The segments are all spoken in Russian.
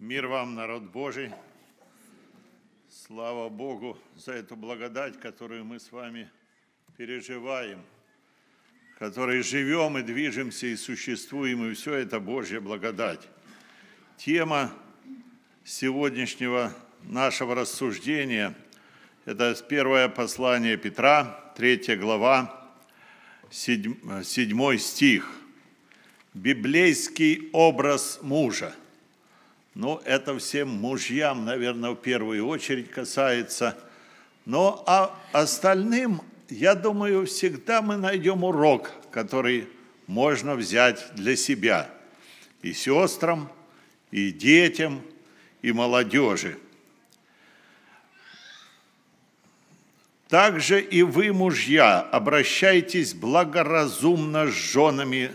Мир вам, народ Божий. Слава Богу за эту благодать, которую мы с вами переживаем, которой живем и движемся и существуем, и все это Божья благодать. Тема сегодняшнего нашего рассуждения – это первое послание Петра, третья глава, седьмой стих. Библейский образ мужа – ну, это всем мужьям, наверное, в первую очередь касается. Но ну, а остальным, я думаю, всегда мы найдем урок, который можно взять для себя. И сестрам, и детям, и молодежи. Также и вы, мужья, обращайтесь благоразумно с женами,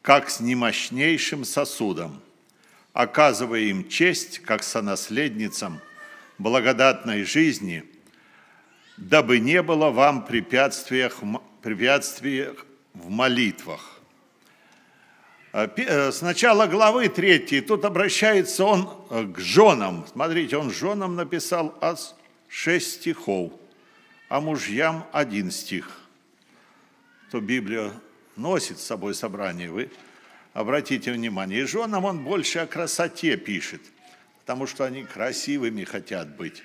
как с немощнейшим сосудом – оказывая им честь как сонаследницам благодатной жизни, дабы не было вам препятствиях, в молитвах. Э, э, Сначала начала главы 3, тут обращается он э, к женам. Смотрите, он женам написал аж 6 стихов, а мужьям один стих. То Библия носит с собой собрание. Вы Обратите внимание, и женам он больше о красоте пишет, потому что они красивыми хотят быть.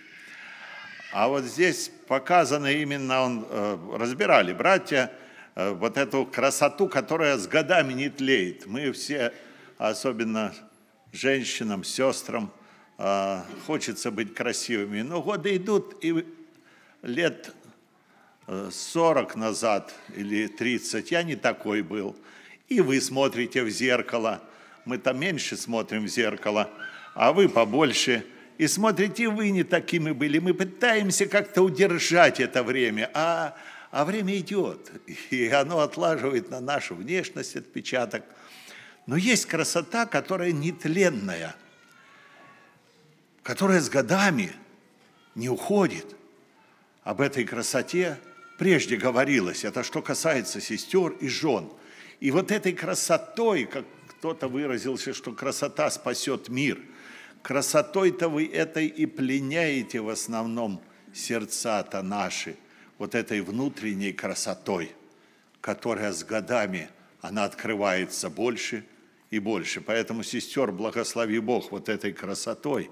А вот здесь показано именно, он, э, разбирали братья, э, вот эту красоту, которая с годами не тлеет. Мы все, особенно женщинам, сестрам, э, хочется быть красивыми. Но годы идут, и лет 40 назад или 30 я не такой был – и вы смотрите в зеркало. Мы там меньше смотрим в зеркало, а вы побольше. И смотрите, вы не такими были. Мы пытаемся как-то удержать это время, а, а время идет, и оно отлаживает на нашу внешность отпечаток. Но есть красота, которая нетленная, которая с годами не уходит. Об этой красоте прежде говорилось. Это что касается сестер и жен – и вот этой красотой, как кто-то выразился, что красота спасет мир, красотой-то вы этой и пленяете в основном сердца-то наши, вот этой внутренней красотой, которая с годами, она открывается больше и больше. Поэтому, сестер, благослови Бог вот этой красотой,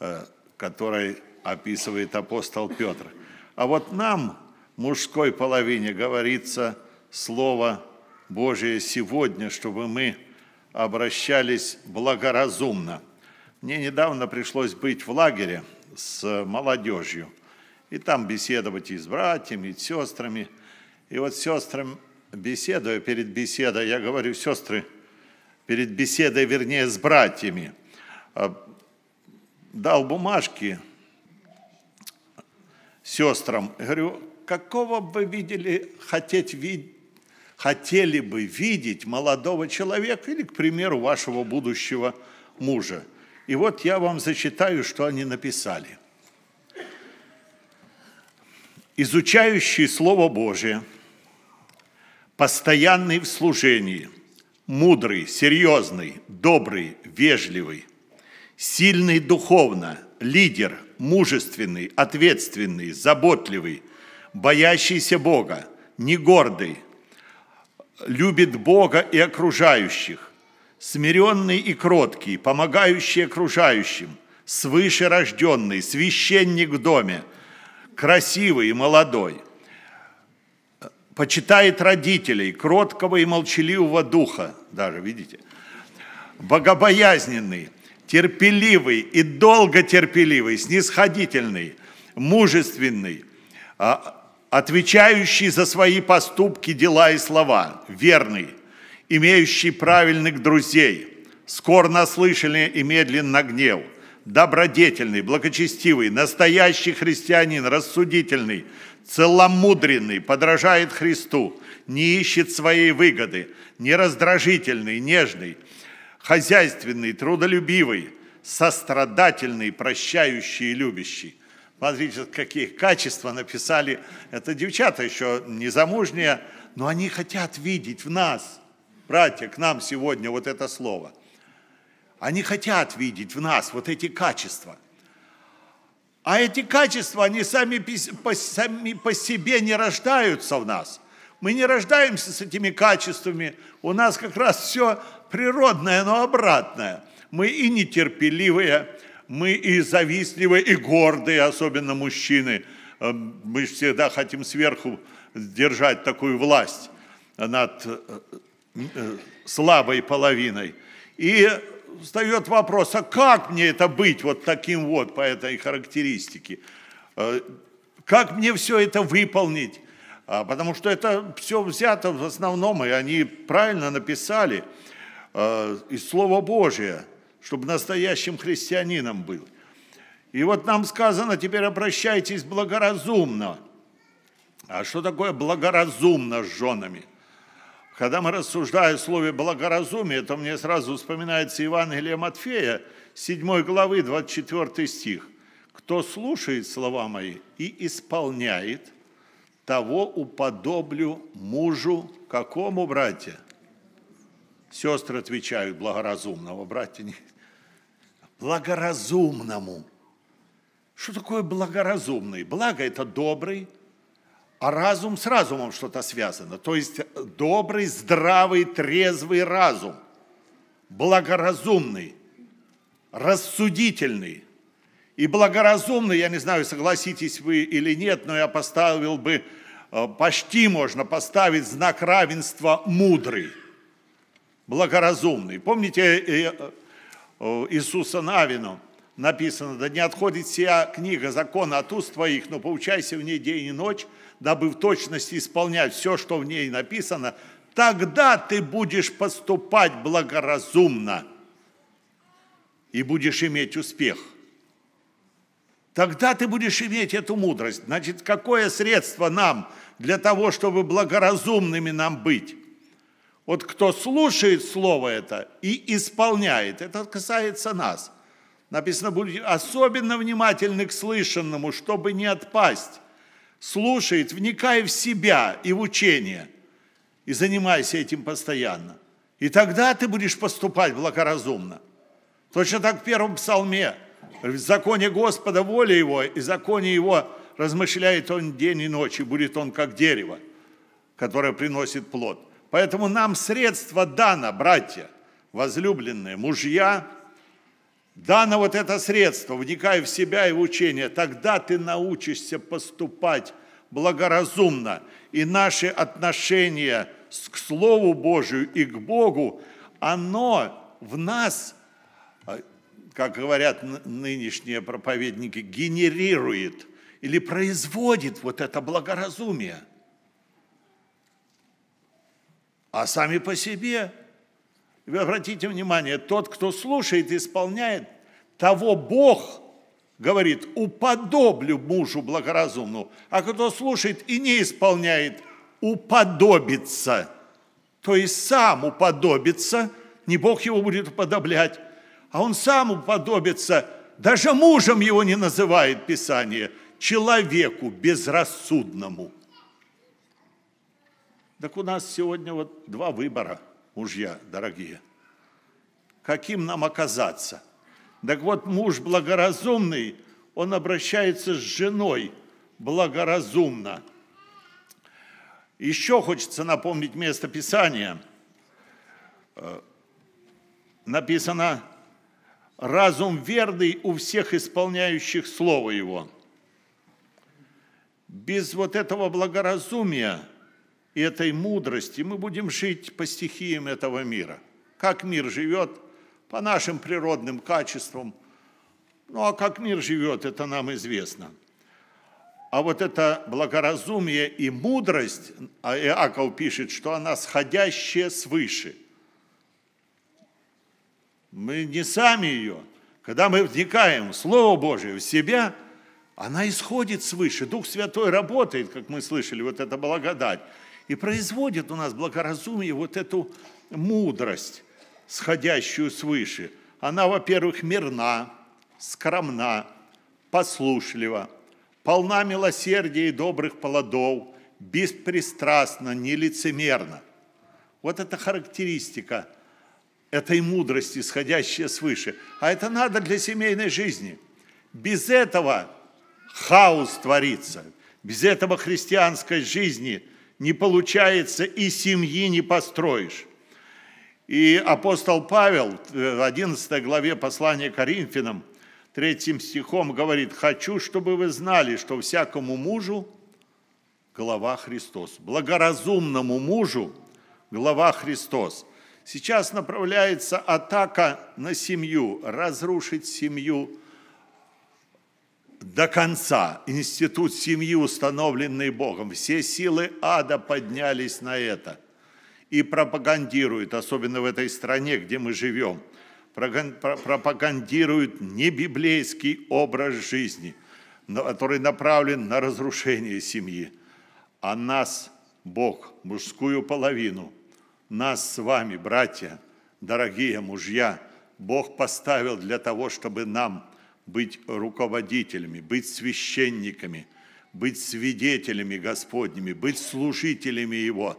э, которой описывает апостол Петр. А вот нам, мужской половине, говорится слово Божие сегодня, чтобы мы обращались благоразумно. Мне недавно пришлось быть в лагере с молодежью, и там беседовать и с братьями, и с сестрами. И вот с сестрам беседуя, перед беседой, я говорю, сестры, перед беседой, вернее, с братьями, а, дал бумажки сестрам, говорю, какого бы вы видели, хотеть видеть хотели бы видеть молодого человека или, к примеру, вашего будущего мужа. И вот я вам зачитаю, что они написали. Изучающий Слово Божие, постоянный в служении, мудрый, серьезный, добрый, вежливый, сильный духовно, лидер, мужественный, ответственный, заботливый, боящийся Бога, не гордый – любит Бога и окружающих, смиренный и кроткий, помогающий окружающим, свыше рожденный, священник в доме, красивый и молодой, почитает родителей, кроткого и молчаливого духа, даже, видите, богобоязненный, терпеливый и долго терпеливый, снисходительный, мужественный, а, отвечающий за свои поступки, дела и слова, верный, имеющий правильных друзей, скор на слышание и медлен на гнев, добродетельный, благочестивый, настоящий христианин, рассудительный, целомудренный, подражает Христу, не ищет своей выгоды, нераздражительный, нежный, хозяйственный, трудолюбивый, сострадательный, прощающий и любящий. Смотрите, какие качества написали. Это девчата еще не замужние, но они хотят видеть в нас, братья, к нам сегодня вот это слово. Они хотят видеть в нас вот эти качества. А эти качества, они сами по, сами по себе не рождаются в нас. Мы не рождаемся с этими качествами. У нас как раз все природное, но обратное. Мы и нетерпеливые, мы и завистливы, и гордые, особенно мужчины. Э, мы всегда хотим сверху держать такую власть над э, э, слабой половиной. И встает вопрос, а как мне это быть вот таким вот по этой характеристике? Как мне все это выполнить? А, потому что это все взято в основном, и они правильно написали из Слова Божия – чтобы настоящим христианином был. И вот нам сказано, теперь обращайтесь благоразумно. А что такое благоразумно с женами? Когда мы рассуждаем о слове «благоразумие», то мне сразу вспоминается Евангелие Матфея, 7 главы, 24 стих. «Кто слушает слова мои и исполняет, того уподоблю мужу какому, братья?» Сестры отвечают благоразумного, братья не благоразумному. Что такое благоразумный? Благо – это добрый, а разум с разумом что-то связано. То есть добрый, здравый, трезвый разум, благоразумный, рассудительный. И благоразумный, я не знаю, согласитесь вы или нет, но я поставил бы, э, почти можно поставить знак равенства мудрый, благоразумный. Помните, э, э, Э, Иисуса Навину написано, да не отходит сия книга закона от уст твоих, но поучайся в ней день и ночь, дабы в точности исполнять все, что в ней написано, тогда ты будешь поступать благоразумно и будешь иметь успех. Тогда ты будешь иметь эту мудрость. Значит, какое средство нам для того, чтобы благоразумными нам быть? Вот кто слушает слово это и исполняет, это касается нас. Написано, будьте особенно внимательны к слышанному, чтобы не отпасть. Слушает, вникай в себя и в учение. И занимайся этим постоянно. И тогда ты будешь поступать благоразумно. Точно так в первом псалме. В законе Господа воля его, и законе его размышляет он день и ночь, и будет он как дерево, которое приносит плод – Поэтому нам средство дано, братья, возлюбленные, мужья, дано вот это средство, вникая в себя и в учение, тогда ты научишься поступать благоразумно, и наши отношения к Слову Божию и к Богу, оно в нас, э, как говорят нынешние проповедники, генерирует или производит вот это благоразумие – а сами по себе. вы обратите внимание, тот, кто слушает и исполняет, того Бог говорит, уподоблю мужу благоразумному, а кто слушает и не исполняет, уподобится. То есть сам уподобится, не Бог его будет уподоблять, а он сам уподобится, даже мужем его не называет Писание, человеку безрассудному – так у нас сегодня вот два выбора, мужья дорогие. Каким нам оказаться? Так вот, муж благоразумный, он обращается с женой благоразумно. Еще хочется напомнить место Писания. Э, написано, разум верный у всех исполняющих Слово Его. Без вот этого благоразумия – и этой мудрости мы будем жить по стихиям этого мира. Как мир живет, по нашим природным качествам. Ну а как мир живет, это нам известно. А вот это благоразумие и мудрость, а Иаков пишет, что она сходящая свыше. Мы не сами ее. Когда мы вникаем в Слово Божие, в себя, она исходит свыше. Дух Святой работает, как мы слышали, вот эта благодать и производит у нас благоразумие вот эту мудрость, сходящую свыше. Она, во-первых, мирна, скромна, послушлива, полна милосердия и добрых плодов, беспристрастна, нелицемерна. Вот это характеристика этой мудрости, исходящая свыше. А это надо для семейной жизни. Без этого хаос творится. Без этого христианской жизни не получается, и семьи не построишь. И апостол Павел в 11 главе послания Коринфянам, третьим стихом говорит, «Хочу, чтобы вы знали, что всякому мужу глава Христос, благоразумному мужу глава Христос». Сейчас направляется атака на семью, разрушить семью – до конца. Институт семьи, установленный Богом. Все силы ада поднялись на это и пропагандируют, особенно в этой стране, где мы живем, пропагандируют небиблейский образ жизни, который направлен на разрушение семьи. А нас, Бог, мужскую половину, нас с вами, братья, дорогие мужья, Бог поставил для того, чтобы нам – быть руководителями, быть священниками, быть свидетелями Господними, быть служителями Его,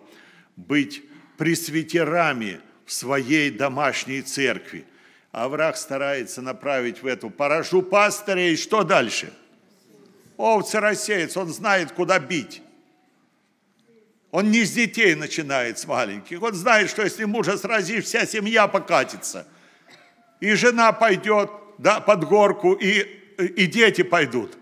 быть пресвитерами в своей домашней церкви. А враг старается направить в эту поражу пастыря, и что дальше? Овцы рассеется, он знает, куда бить. Он не с детей начинает, с маленьких. Он знает, что если мужа срази, вся семья покатится. И жена пойдет, да, под горку, и, и дети пойдут,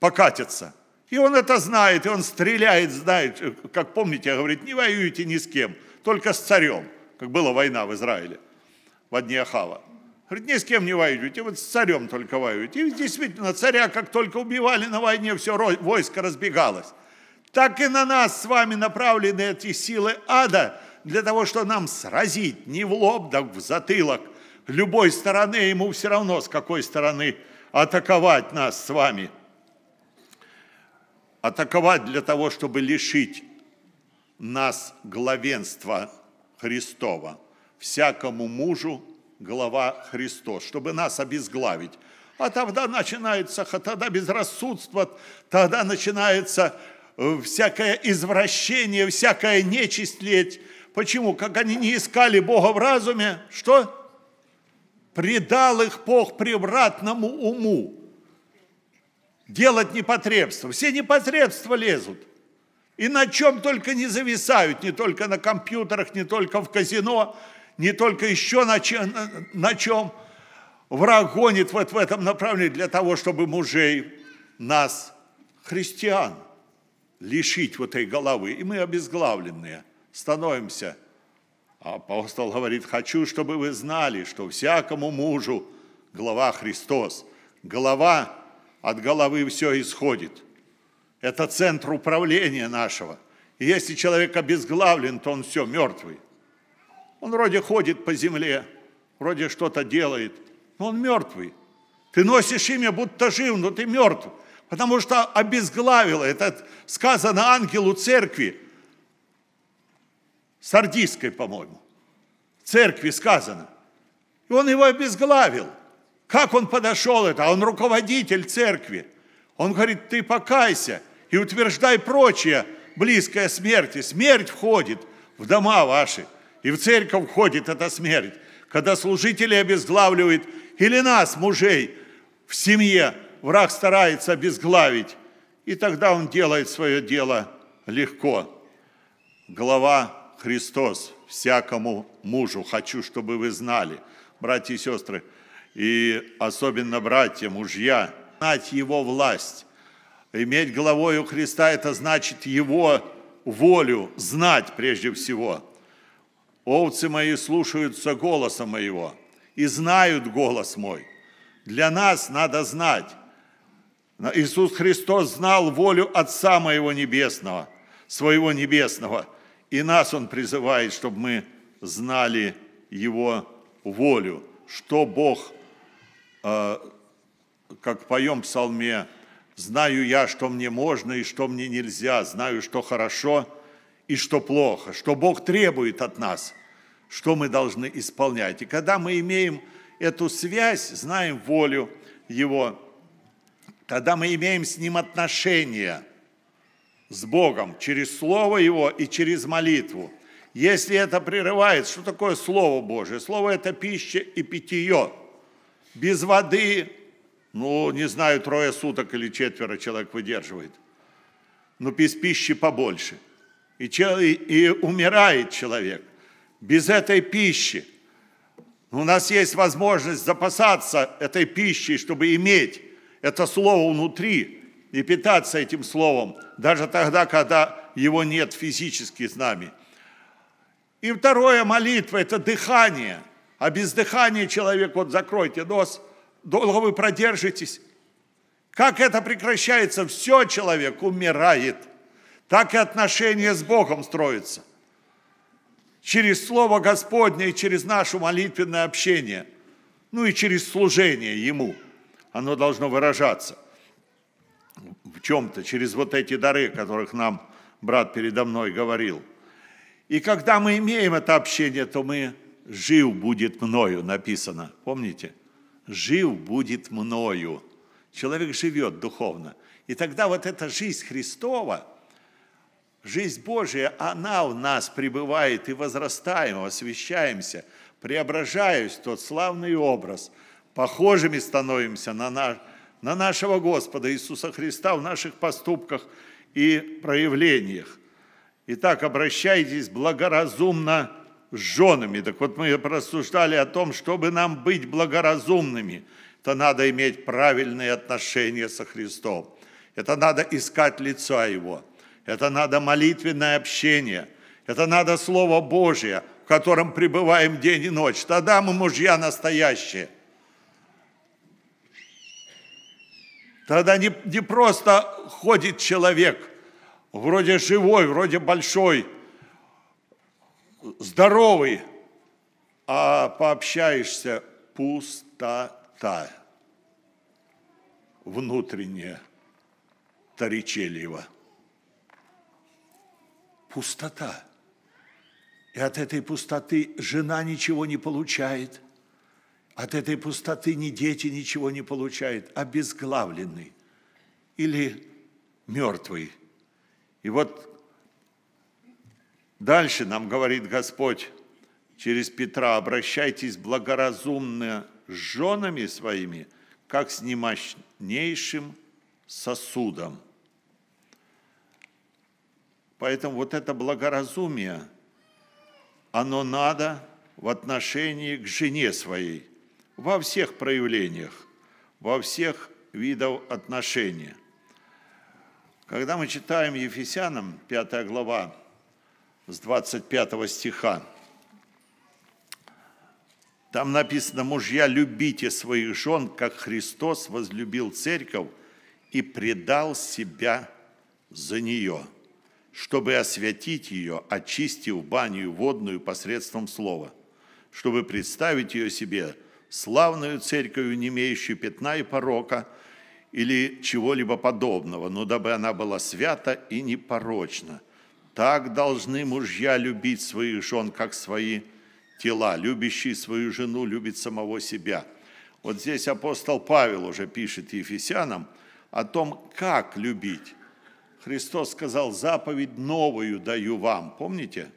покатятся. И он это знает, и он стреляет, знает, как помните, говорит, не воюйте ни с кем, только с царем, как была война в Израиле в дни Ахава. Говорит, ни с кем не воюете, вот с царем только воюете. И действительно, царя, как только убивали на войне, все войско разбегалось. Так и на нас с вами направлены эти силы ада для того, чтобы нам сразить не в лоб, да в затылок – любой стороны, ему все равно, с какой стороны атаковать нас с вами. Атаковать для того, чтобы лишить нас главенства Христова. Всякому мужу глава Христос, чтобы нас обезглавить. А тогда начинается, тогда безрассудство, тогда начинается э, всякое извращение, всякая нечисть леть. Почему? Как они не искали Бога в разуме, что? Предал их Бог превратному уму. Делать непотребство. Все непотребства лезут. И на чем только не зависают, не только на компьютерах, не только в казино, не только еще на чем, на чем. Враг гонит вот в этом направлении для того, чтобы мужей нас, христиан, лишить вот этой головы. И мы обезглавленные становимся – Апостол говорит, хочу, чтобы вы знали, что всякому мужу глава Христос. глава от головы все исходит. Это центр управления нашего. И если человек обезглавлен, то он все, мертвый. Он вроде ходит по земле, вроде что-то делает, но он мертвый. Ты носишь имя, будто жив, но ты мертв, потому что обезглавило. Это сказано ангелу церкви – Сардийской, по-моему, церкви сказано. И он его обезглавил. Как он подошел это? Он руководитель церкви. Он говорит, ты покайся и утверждай прочее, близкое смерти. Смерть входит в дома ваши, и в церковь входит эта смерть, когда служители обезглавливают, или нас, мужей, в семье враг старается обезглавить, и тогда он делает свое дело легко. Глава Христос всякому мужу. Хочу, чтобы вы знали, братья и сестры, и особенно братья, мужья, знать Его власть. Иметь головою Христа – это значит Его волю знать прежде всего. Овцы мои слушаются голоса моего и знают голос мой. Для нас надо знать. Иисус Христос знал волю Отца моего Небесного, своего Небесного – и нас Он призывает, чтобы мы знали Его волю, что Бог, э, как поем в псалме, «Знаю я, что мне можно и что мне нельзя, знаю, что хорошо и что плохо, что Бог требует от нас, что мы должны исполнять». И когда мы имеем эту связь, знаем волю Его, когда мы имеем с Ним отношения – с Богом через Слово Его и через молитву. Если это прерывает, что такое Слово Божие? Слово – это пища и питье. Без воды, ну, не знаю, трое суток или четверо человек выдерживает. Но без пищи побольше. И, и умирает человек без этой пищи. У нас есть возможность запасаться этой пищей, чтобы иметь это слово внутри – и питаться этим словом, даже тогда, когда его нет физически с нами. И второе, молитва – это дыхание. А без дыхания человек, вот закройте нос, долго вы продержитесь. Как это прекращается? Все, человек умирает. Так и отношения с Богом строятся. Через Слово Господне и через наше молитвенное общение. Ну и через служение Ему. Оно должно выражаться – в чем-то через вот эти дары, о которых нам брат передо мной говорил. И когда мы имеем это общение, то мы «жив будет мною» написано. Помните? «Жив будет мною». Человек живет духовно. И тогда вот эта жизнь Христова, жизнь Божия, она в нас пребывает и возрастаем, освещаемся, преображаясь в тот славный образ. Похожими становимся на, наш, на нашего Господа Иисуса Христа в наших поступках и проявлениях. Итак, обращайтесь благоразумно с женами. Так вот мы рассуждали о том, чтобы нам быть благоразумными, то надо иметь правильные отношения со Христом. Это надо искать лица Его. Это надо молитвенное общение. Это надо Слово Божие, в котором пребываем день и ночь. Тогда мы мужья настоящие – Тогда не, не просто ходит человек, вроде живой, вроде большой, здоровый, а пообщаешься пустота внутренняя Таричельева. Пустота. И от этой пустоты жена ничего не получает – от этой пустоты ни дети ничего не получают, обезглавленный или мертвый. И вот дальше нам говорит Господь через Петра, обращайтесь благоразумно с женами своими, как с немощнейшим сосудом. Поэтому вот это благоразумие, оно надо в отношении к жене своей во всех проявлениях, во всех видах отношений. Когда мы читаем Ефесянам, 5 глава, с 25 стиха, там написано, мужья, любите своих жен, как Христос возлюбил церковь и предал себя за нее, чтобы освятить ее, очистив баню водную посредством слова, чтобы представить ее себе – славную церковью, не имеющую пятна и порока или чего-либо подобного, но дабы она была свята и непорочна. Так должны мужья любить своих жен, как свои тела. Любящий свою жену любит самого себя. Вот здесь апостол Павел уже пишет Ефесянам о том, как любить. Христос сказал, заповедь новую даю вам. Помните?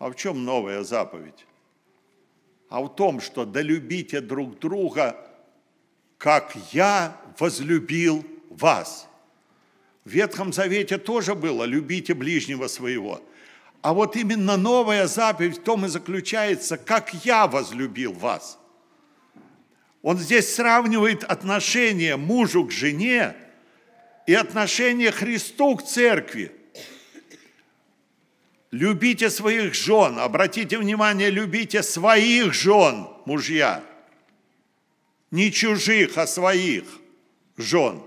А в чем новая заповедь? а в том, что долюбите друг друга, как я возлюбил вас. В Ветхом Завете тоже было «любите ближнего своего». А вот именно новая заповедь в том и заключается, как я возлюбил вас. Он здесь сравнивает отношение мужу к жене и отношение Христу к церкви – Любите своих жен, обратите внимание, любите своих жен, мужья. Не чужих, а своих жен.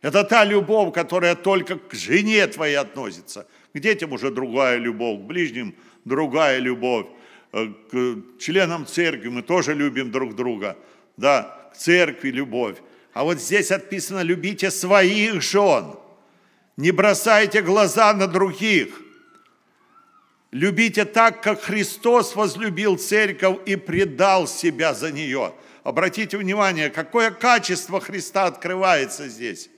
Это та любовь, которая только к жене твоей относится. К детям уже другая любовь, к ближним другая любовь. Э, к членам церкви мы тоже любим друг друга. Да, к церкви любовь. А вот здесь отписано «любите своих жен». Не бросайте глаза на других – Любите так, как Христос возлюбил церковь и предал себя за нее. Обратите внимание, какое качество Христа открывается здесь.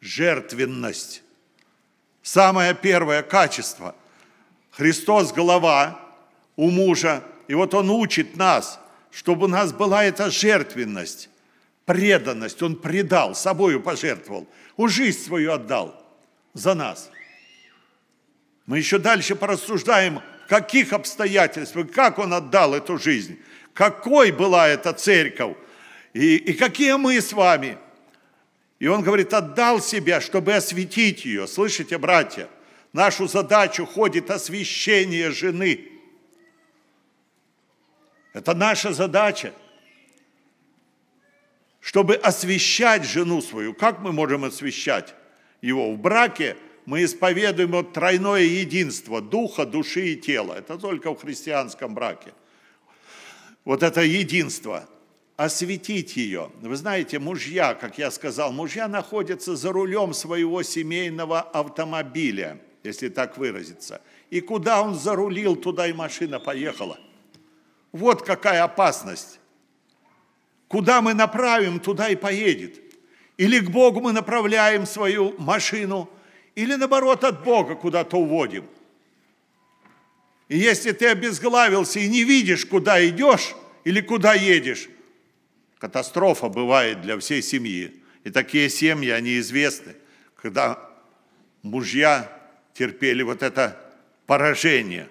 Жертвенность. Самое первое качество. Христос – голова у мужа, и вот Он учит нас, чтобы у нас была эта жертвенность, преданность. Он предал, собою пожертвовал, он жизнь свою отдал за нас. Мы еще дальше порассуждаем, каких обстоятельств, как он отдал эту жизнь, какой была эта церковь, и, и какие мы с вами. И он говорит, отдал себя, чтобы осветить ее. Слышите, братья, нашу задачу ходит освящение жены. Это наша задача, чтобы освещать жену свою. Как мы можем освещать его? В браке – мы исповедуем вот тройное единство духа, души и тела. Это только в христианском браке. Вот это единство. Осветить ее. Вы знаете, мужья, как я сказал, мужья находятся за рулем своего семейного автомобиля, если так выразиться. И куда он зарулил, туда и машина поехала. Вот какая опасность. Куда мы направим, туда и поедет. Или к Богу мы направляем свою машину – или наоборот от Бога куда-то уводим. И если ты обезглавился и не видишь, куда идешь или куда едешь, катастрофа бывает для всей семьи. И такие семьи, они известны, когда мужья терпели вот это поражение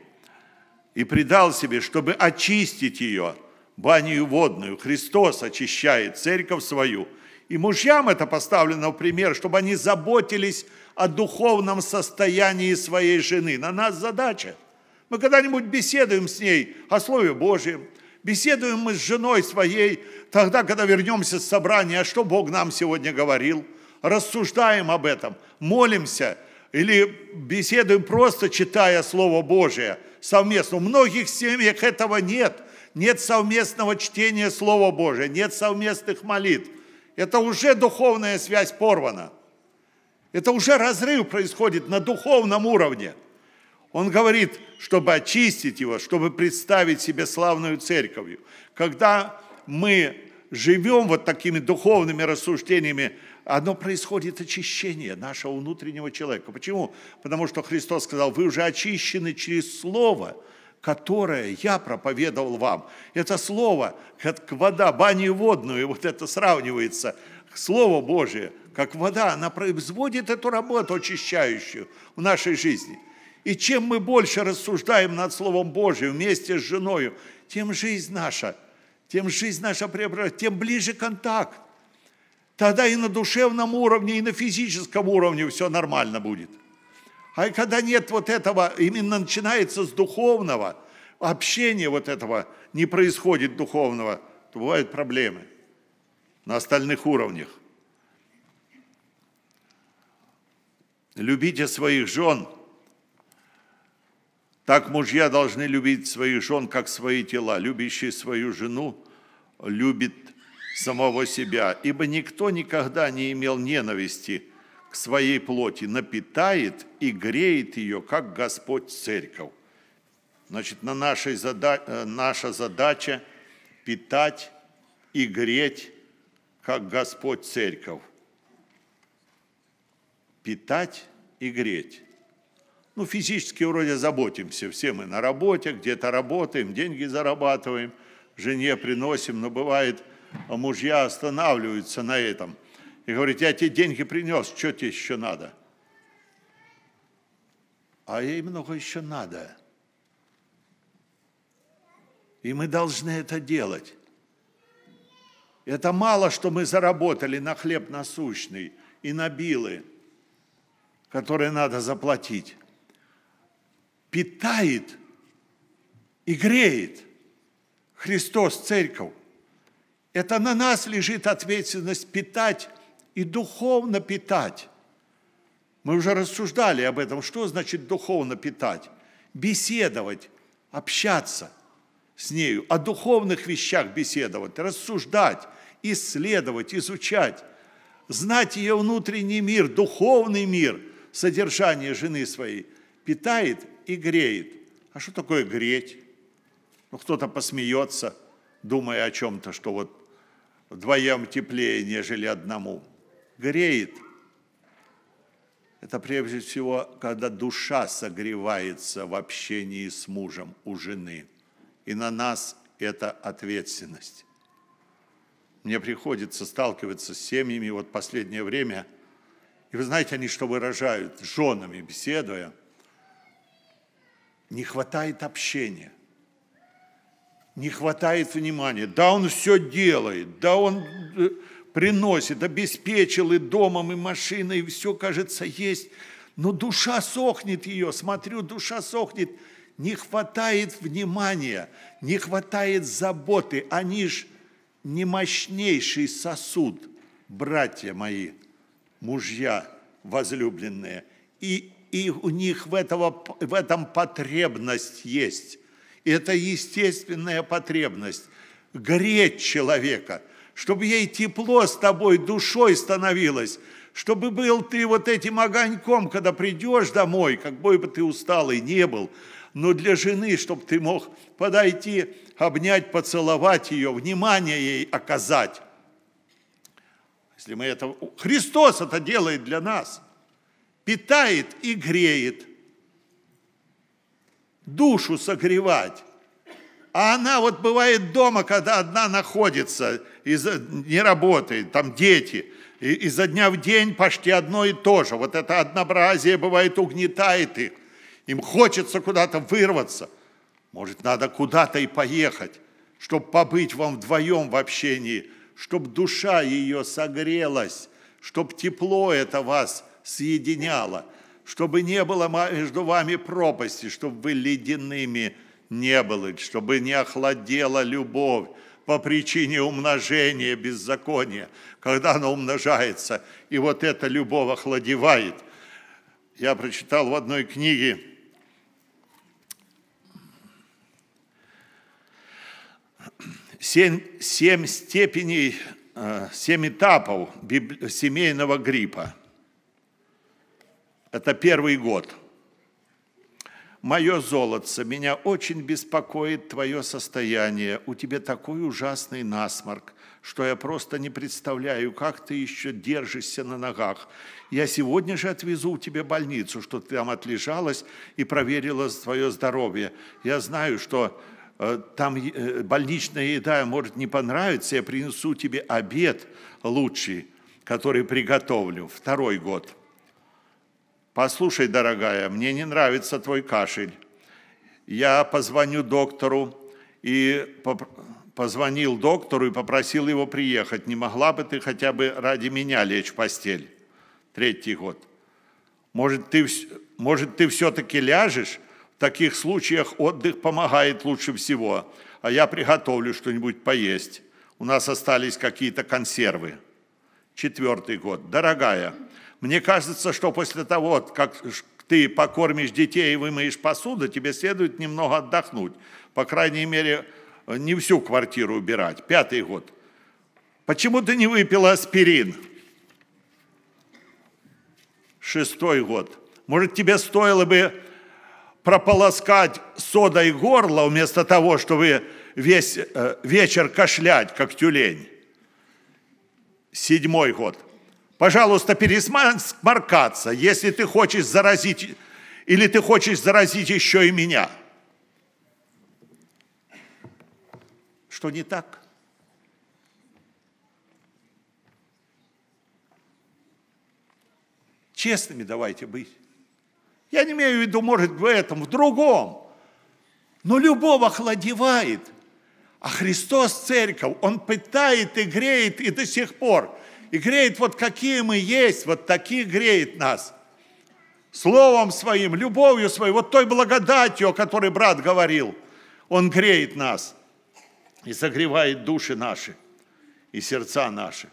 и предал себе, чтобы очистить ее баню водную. Христос очищает церковь свою. И мужьям это поставлено в пример, чтобы они заботились о духовном состоянии своей жены. На нас задача. Мы когда-нибудь беседуем с ней о Слове Божьем, беседуем мы с женой своей, тогда, когда вернемся с собрания, а что Бог нам сегодня говорил, рассуждаем об этом, молимся или беседуем просто, читая Слово Божие совместно. У многих семьях этого нет. Нет совместного чтения Слова Божия, нет совместных молитв. Это уже духовная связь порвана – это уже разрыв происходит на духовном уровне. Он говорит, чтобы очистить его, чтобы представить себе славную церковью. Когда мы живем вот такими духовными рассуждениями, оно происходит очищение нашего внутреннего человека. Почему? Потому что Христос сказал, вы уже очищены через Слово, которое я проповедовал вам. Это Слово, как вода, баню водную, вот это сравнивается, Слово Божие – как вода, она производит эту работу очищающую в нашей жизни. И чем мы больше рассуждаем над Словом Божьим вместе с женой, тем жизнь наша, тем жизнь наша преображается, тем ближе контакт. Тогда и на душевном уровне, и на физическом уровне все нормально будет. А когда нет вот этого, именно начинается с духовного, общения вот этого не происходит духовного, то бывают проблемы на остальных уровнях. любите своих жен, так мужья должны любить своих жен, как свои тела. Любящий свою жену любит самого себя, ибо никто никогда не имел ненависти к своей плоти, напитает и греет ее, как Господь церковь. Значит, на нашей зада... Э, наша задача – питать и греть, как Господь церковь питать и греть. Ну, физически вроде заботимся, все мы на работе, где-то работаем, деньги зарабатываем, жене приносим, но бывает, а мужья останавливаются на этом и говорят, я тебе деньги принес, что тебе еще надо? А ей много еще надо. И мы должны это делать. Это мало, что мы заработали на хлеб насущный и на билы – которые надо заплатить, питает и греет Христос, Церковь. Это на нас лежит ответственность питать и духовно питать. Мы уже рассуждали об этом, что значит духовно питать. Беседовать, общаться с нею, о духовных вещах беседовать, рассуждать, исследовать, изучать, знать ее внутренний мир, духовный мир – содержание жены своей, питает и греет. А что такое греть? Ну, кто-то посмеется, думая о чем-то, что вот вдвоем теплее, нежели одному. Греет. Это прежде всего, когда душа согревается в общении с мужем у жены. И на нас это ответственность. Мне приходится сталкиваться с семьями, вот последнее время и вы знаете, они что выражают, с женами беседуя, не хватает общения, не хватает внимания. Да, он все делает, да, он э, приносит, обеспечил и домом, и машиной, и все, кажется, есть. Но душа сохнет ее, смотрю, душа сохнет. Не хватает внимания, не хватает заботы. Они ж не мощнейший сосуд, братья мои – мужья возлюбленные. И, и у них в, этого, в этом потребность есть. Это естественная потребность. Греть человека, чтобы ей тепло с тобой душой становилось, чтобы был ты вот этим огоньком, когда придешь домой, как бы ты усталый не был, но для жены, чтобы ты мог подойти, обнять, поцеловать ее, внимание ей оказать. Если мы это... Христос это делает для нас. Питает и греет. Душу согревать. А она вот бывает дома, когда одна находится, и не работает, там дети. И изо дня в день почти одно и то же. Вот это однообразие бывает угнетает их. Им хочется куда-то вырваться. Может, надо куда-то и поехать, чтобы побыть вам вдвоем в общении – чтобы душа ее согрелась, чтобы тепло это вас соединяло, чтобы не было между вами пропасти, чтобы вы ледяными не были, чтобы не охладела любовь по причине умножения беззакония, когда оно умножается, и вот эта любовь охладевает. Я прочитал в одной книге, семь, семь степеней, э, семь этапов семейного гриппа. Это первый год. Мое золотце, меня очень беспокоит твое состояние. У тебя такой ужасный насморк, что я просто не представляю, как ты еще держишься на ногах. Я сегодня же отвезу у тебя больницу, что ты там отлежалась и проверила твое здоровье. Я знаю, что Э, там э, больничная еда может не понравиться, я принесу тебе обед лучший, который приготовлю, второй год. Послушай, дорогая, мне не нравится твой кашель. Я позвоню доктору и позвонил доктору и попросил его приехать. Не могла бы ты хотя бы ради меня лечь в постель? Третий год. Может, ты, может, ты все-таки ляжешь? таких случаях отдых помогает лучше всего, а я приготовлю что-нибудь поесть. У нас остались какие-то консервы. Четвертый год. Дорогая, мне кажется, что после того, как ты покормишь детей и вымоешь посуду, тебе следует немного отдохнуть. По крайней мере, не всю квартиру убирать. Пятый год. Почему ты не выпила аспирин? Шестой год. Может, тебе стоило бы прополоскать содой горло, вместо того, чтобы весь э, вечер кашлять, как тюлень. Седьмой год. Пожалуйста, пересморкаться, если ты хочешь заразить, или ты хочешь заразить еще и меня. Что не так? Честными давайте быть. Я не имею в виду, может, в этом, в другом. Но любого охладевает. А Христос Церковь, Он пытает и греет и до сих пор. И греет вот какие мы есть, вот такие греет нас. Словом своим, любовью своей, вот той благодатью, о которой брат говорил. Он греет нас и согревает души наши и сердца наши.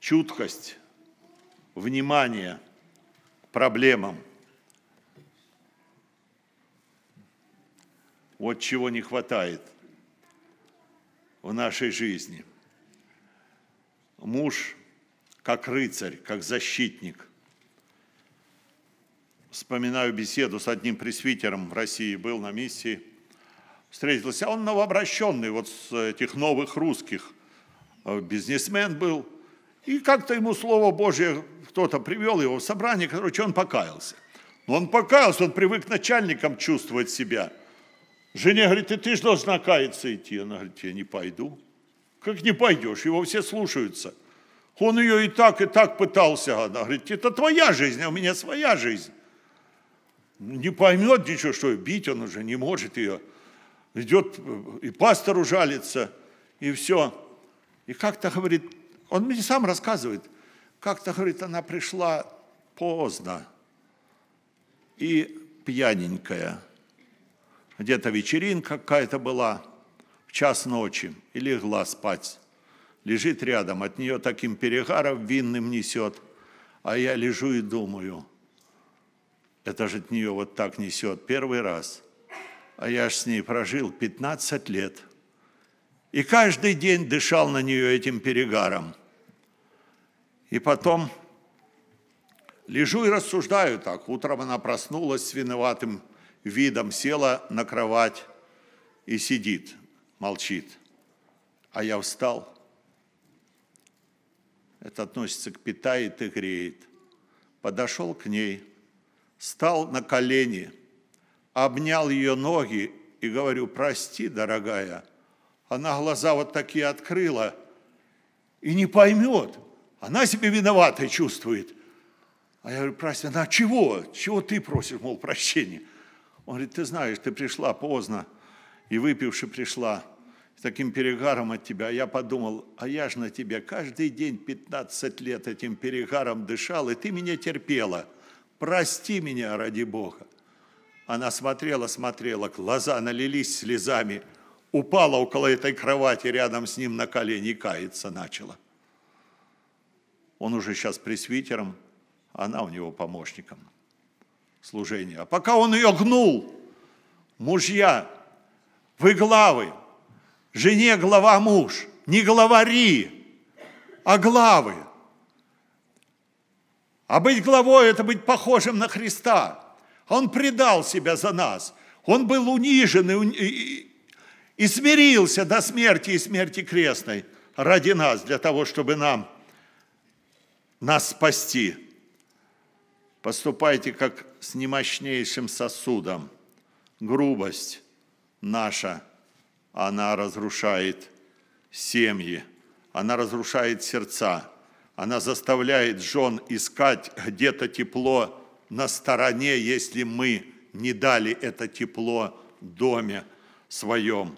Чуткость, внимание – проблемам. Вот чего не хватает в нашей жизни. Муж как рыцарь, как защитник. Вспоминаю беседу с одним пресвитером в России, был на миссии, встретился. Он новообращенный, вот с этих новых русских, э, бизнесмен был. И как-то ему Слово Божье кто-то привел его в собрание, короче, он покаялся. Но он покаялся, он привык начальником чувствовать себя. Жене говорит, "И ты же должна каяться идти. Она говорит, я не пойду. Как не пойдешь? Его все слушаются. Он ее и так, и так пытался. Она говорит, это твоя жизнь, а у меня своя жизнь. Не поймет ничего, что бить он уже не может ее. Идет, и пастор жалится, и все. И как-то говорит, он мне сам рассказывает – как-то, говорит, она пришла поздно и пьяненькая. Где-то вечеринка какая-то была в час ночи и легла спать. Лежит рядом, от нее таким перегаром винным несет. А я лежу и думаю, это же от нее вот так несет первый раз. А я ж с ней прожил 15 лет. И каждый день дышал на нее этим перегаром – и потом лежу и рассуждаю так. Утром она проснулась с виноватым видом, села на кровать и сидит, молчит. А я встал. Это относится к питает и греет. Подошел к ней, стал на колени, обнял ее ноги и говорю, прости, дорогая. Она глаза вот такие открыла и не поймет – она себе виноватой чувствует. А я говорю, прости, она чего? Чего ты просишь, мол, прощения? Он говорит, ты знаешь, ты пришла поздно, и выпивши пришла с таким перегаром от тебя. Я подумал, а я же на тебя каждый день 15 лет этим перегаром дышал, и ты меня терпела. Прости меня, ради Бога. Она смотрела, смотрела, глаза налились слезами, упала около этой кровати рядом с ним на колени и каяться начала. Он уже сейчас пресвитером, она у него помощником служения. А пока он ее гнул, мужья, вы главы, жене глава муж, не главари, а главы. А быть главой – это быть похожим на Христа. Он предал себя за нас. Он был унижен и, и, и смирился до смерти и смерти крестной ради нас, для того, чтобы нам нас спасти. Поступайте как с немощнейшим сосудом. Грубость наша, она разрушает семьи, она разрушает сердца, она заставляет жен искать где-то тепло на стороне, если мы не дали это тепло в доме своем,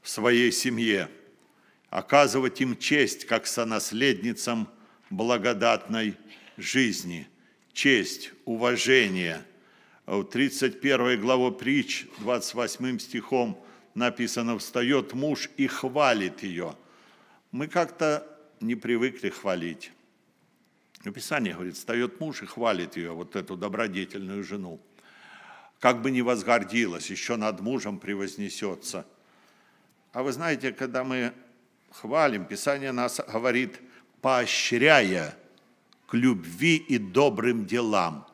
в своей семье. Оказывать им честь, как сонаследницам – благодатной жизни, честь, уважение. В 31 главу притч 28 стихом написано «Встает муж и хвалит ее». Мы как-то не привыкли хвалить. Писание говорит, встает муж и хвалит ее, вот эту добродетельную жену. Как бы ни возгордилась, еще над мужем превознесется. А вы знаете, когда мы хвалим, Писание нас говорит – поощряя к любви и добрым делам.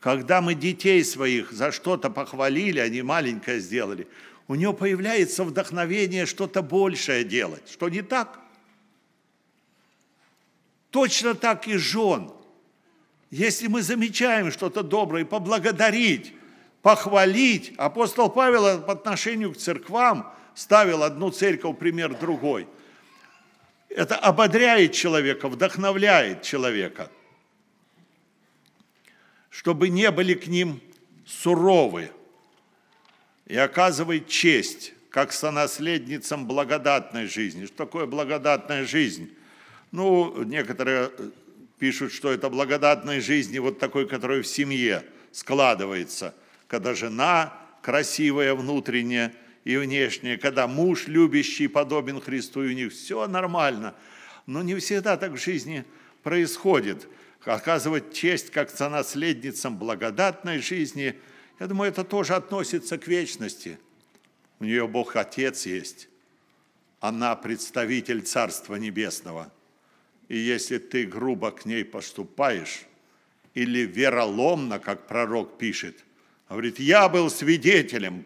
Когда мы детей своих за что-то похвалили, они маленькое сделали, у него появляется вдохновение что-то большее делать, что не так. Точно так и жен. Если мы замечаем что-то доброе, поблагодарить, похвалить. Апостол Павел по отношению к церквам ставил одну церковь пример другой – это ободряет человека, вдохновляет человека, чтобы не были к ним суровы и оказывает честь, как сонаследницам благодатной жизни. Что такое благодатная жизнь? Ну, некоторые э, пишут, что это благодатная жизнь, вот такой, которая в семье складывается, когда жена красивая внутренняя, и внешнее, когда муж любящий подобен Христу, и у них все нормально. Но не всегда так в жизни происходит. Оказывать честь как сонаследницам благодатной жизни, я думаю, это тоже относится к вечности. У нее Бог Отец есть. Она представитель Царства Небесного. И если ты грубо к ней поступаешь, или вероломно, как пророк пишет, говорит, я был свидетелем,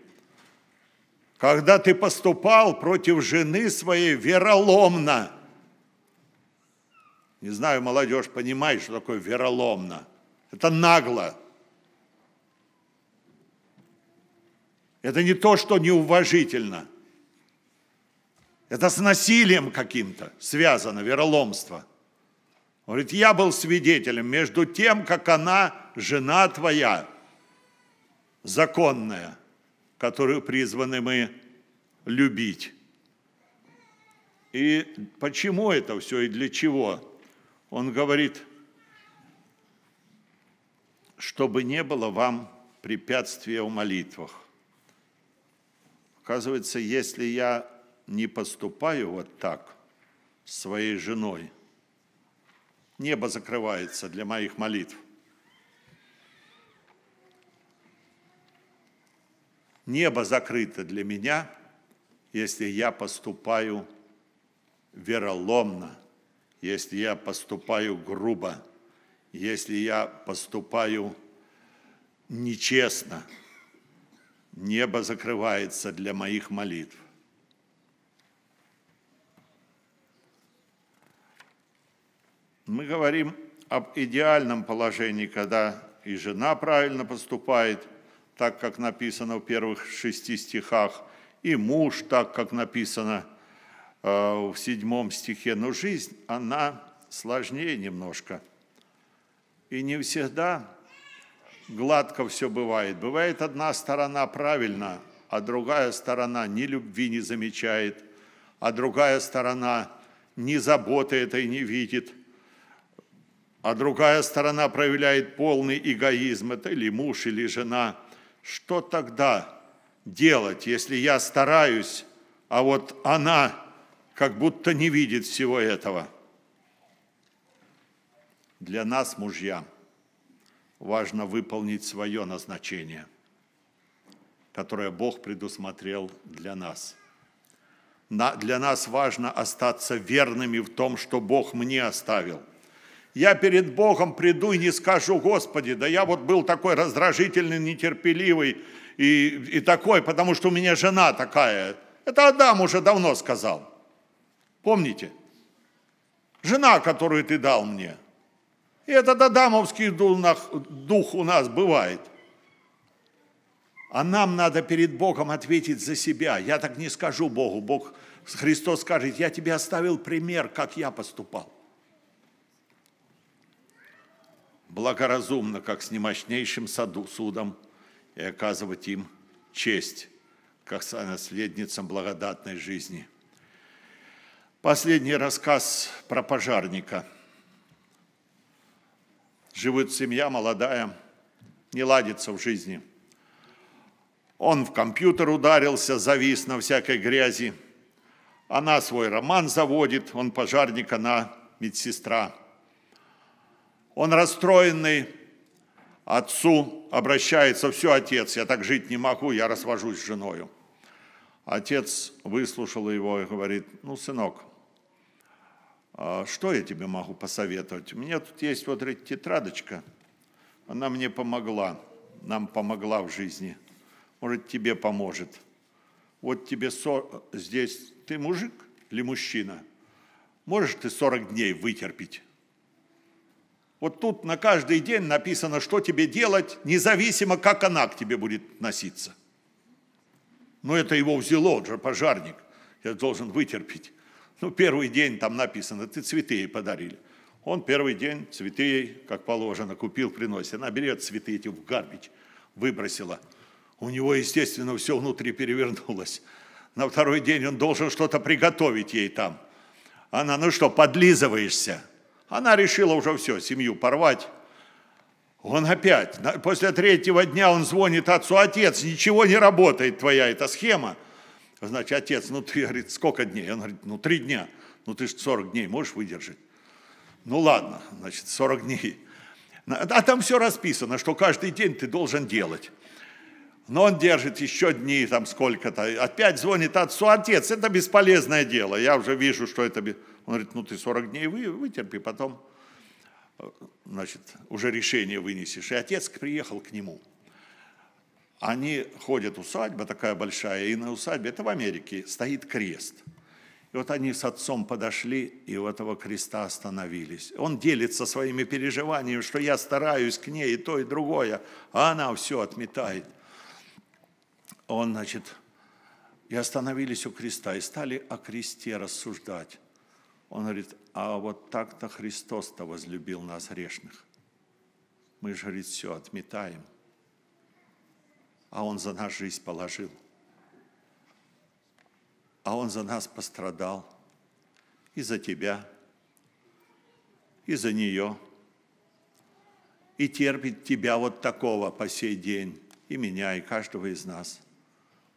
когда ты поступал против жены своей вероломно. Не знаю, молодежь, понимает, что такое вероломно. Это нагло. Это не то, что неуважительно. Это с насилием каким-то связано, вероломство. Он говорит, я был свидетелем между тем, как она, жена твоя, законная – которую призваны мы любить. И почему это все и для чего? Он говорит, чтобы не было вам препятствия в молитвах. Оказывается, если я не поступаю вот так своей женой, небо закрывается для моих молитв. Небо закрыто для меня, если я поступаю вероломно, если я поступаю грубо, если я поступаю нечестно. Небо закрывается для моих молитв. Мы говорим об идеальном положении, когда и жена правильно поступает – так как написано в первых шести стихах, и муж, так как написано э, в седьмом стихе. Но жизнь, она сложнее немножко. И не всегда гладко все бывает. Бывает одна сторона правильно, а другая сторона ни любви не замечает, а другая сторона ни заботы этой не видит, а другая сторона проявляет полный эгоизм. Это или муж, или жена – что тогда делать, если я стараюсь, а вот она как будто не видит всего этого? Для нас, мужьям, важно выполнить свое назначение, которое Бог предусмотрел для нас. Для нас важно остаться верными в том, что Бог мне оставил – я перед Богом приду и не скажу, Господи, да я вот был такой раздражительный, нетерпеливый и, и такой, потому что у меня жена такая. Это Адам уже давно сказал. Помните? Жена, которую ты дал мне. И этот адамовский дух у нас бывает. А нам надо перед Богом ответить за себя. Я так не скажу Богу. Бог, Христос скажет, я тебе оставил пример, как я поступал. благоразумно, как с немощнейшим саду, судом, и оказывать им честь, как с наследницам благодатной жизни. Последний рассказ про пожарника. Живет семья молодая, не ладится в жизни. Он в компьютер ударился, завис на всякой грязи. Она свой роман заводит, он пожарник, она медсестра – он расстроенный, отцу обращается, все, отец, я так жить не могу, я развожусь с женою. Отец выслушал его и говорит, ну, сынок, а что я тебе могу посоветовать? У меня тут есть вот эта тетрадочка, она мне помогла, нам помогла в жизни, может, тебе поможет. Вот тебе со... здесь, ты мужик или мужчина? Можешь ты 40 дней вытерпеть? Вот тут на каждый день написано, что тебе делать, независимо, как она к тебе будет относиться. Но ну, это его взяло, он же пожарник. Я должен вытерпеть. Ну, первый день там написано, ты цветы ей подарили. Он первый день цветы ей, как положено, купил, приносит. Она берет цветы эти в гарбич, выбросила. У него, естественно, все внутри перевернулось. На второй день он должен что-то приготовить ей там. Она, ну что, подлизываешься? Она решила уже все, семью порвать. Он опять, после третьего дня он звонит отцу, отец, ничего не работает твоя эта схема. Значит, отец, ну ты, говорит, сколько дней? Он говорит, ну три дня. Ну ты же 40 дней можешь выдержать? Ну ладно, значит, 40 дней. А там все расписано, что каждый день ты должен делать. Но он держит еще дни там сколько-то. Опять звонит отцу, отец, это бесполезное дело. Я уже вижу, что это бесполезное он говорит, ну ты 40 дней вы, вытерпи, потом э, значит, уже решение вынесешь. И отец приехал к нему. Они ходят, усадьба такая большая, и на усадьбе, это в Америке, стоит крест. И вот они с отцом подошли и у этого креста остановились. Он делится своими переживаниями, что я стараюсь к ней и то, и другое, а она все отметает. Он, значит, и остановились у креста, и стали о кресте рассуждать. Он говорит, а вот так-то Христос-то возлюбил нас грешных. Мы же, говорит, все отметаем. А Он за нас жизнь положил. А Он за нас пострадал. И за тебя, и за нее. И терпит тебя вот такого по сей день, и меня, и каждого из нас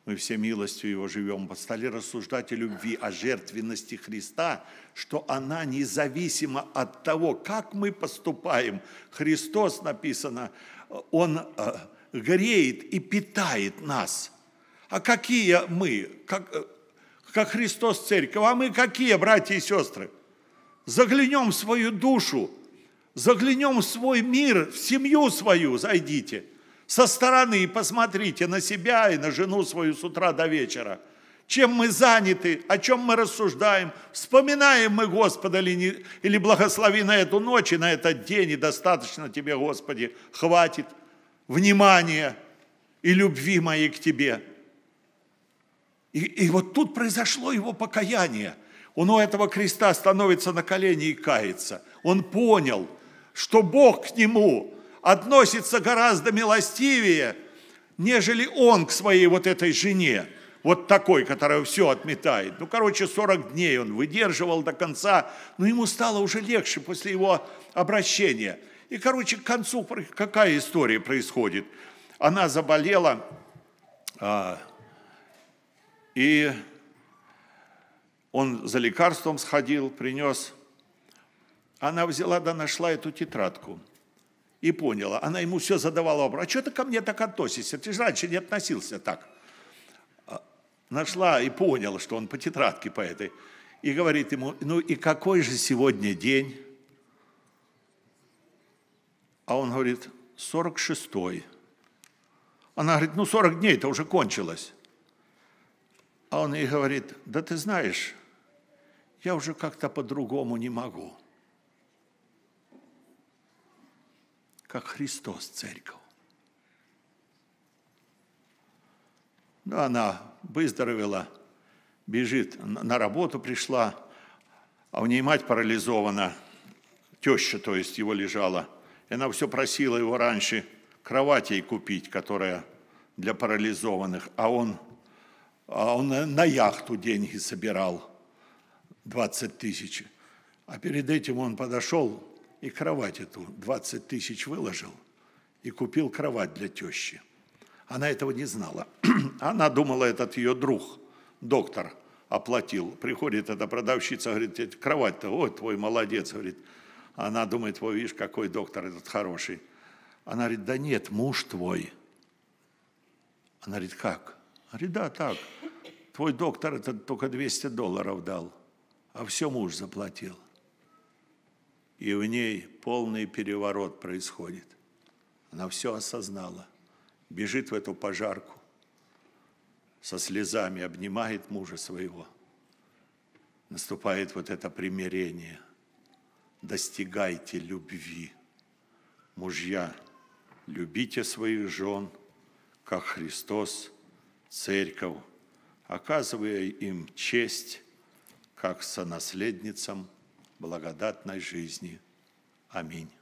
мы все милостью Его живем, стали рассуждать о любви, о жертвенности Христа, что она независима от того, как мы поступаем. Христос, написано, Он э, греет и питает нас. А какие мы, как, э, как Христос Церковь, а мы какие, братья и сестры? Заглянем в свою душу, заглянем в свой мир, в семью свою, зайдите – со стороны посмотрите на себя и на жену свою с утра до вечера. Чем мы заняты, о чем мы рассуждаем, вспоминаем мы Господа или, не, или благослови на эту ночь и на этот день, и достаточно Тебе, Господи, хватит внимания и любви моей к Тебе. И, и вот тут произошло его покаяние. Он у этого креста становится на колени и кается. Он понял, что Бог к нему относится гораздо милостивее, нежели он к своей вот этой жене, вот такой, которая все отметает. Ну, короче, 40 дней он выдерживал до конца, но ему стало уже легче после его обращения. И, короче, к концу какая история происходит? Она заболела, а, и он за лекарством сходил, принес. Она взяла да нашла эту тетрадку – и поняла. Она ему все задавала вопрос. А что ты ко мне так относишься? Ты же раньше не относился так. А, нашла и поняла, что он по тетрадке по этой. И говорит ему, ну и какой же сегодня день? А он говорит, 46-й. Она говорит, ну 40 дней, это уже кончилось. А он ей говорит, да ты знаешь, я уже как-то по-другому не могу. как Христос церковь. Ну, она выздоровела, бежит, на работу пришла, а у нее мать парализована, теща, то есть, его лежала. И она все просила его раньше кроватей купить, которая для парализованных, а он, а он э, на яхту деньги собирал 20 тысяч. А перед этим он подошел и кровать эту 20 тысяч выложил и купил кровать для тещи. Она этого не знала. Она думала, этот ее друг, доктор, оплатил. Приходит эта продавщица, говорит, кровать-то, ой, твой молодец, говорит. Она думает, вот видишь, какой доктор этот хороший. Она говорит, да нет, муж твой. Она говорит, как? Говорит, да, так. Твой доктор это только 200 долларов дал, а все муж заплатил и в ней полный переворот происходит. Она все осознала, бежит в эту пожарку, со слезами обнимает мужа своего. Наступает вот это примирение. Достигайте любви. Мужья, любите своих жен, как Христос, Церковь, оказывая им честь, как сонаследницам – благодатной жизни. Аминь.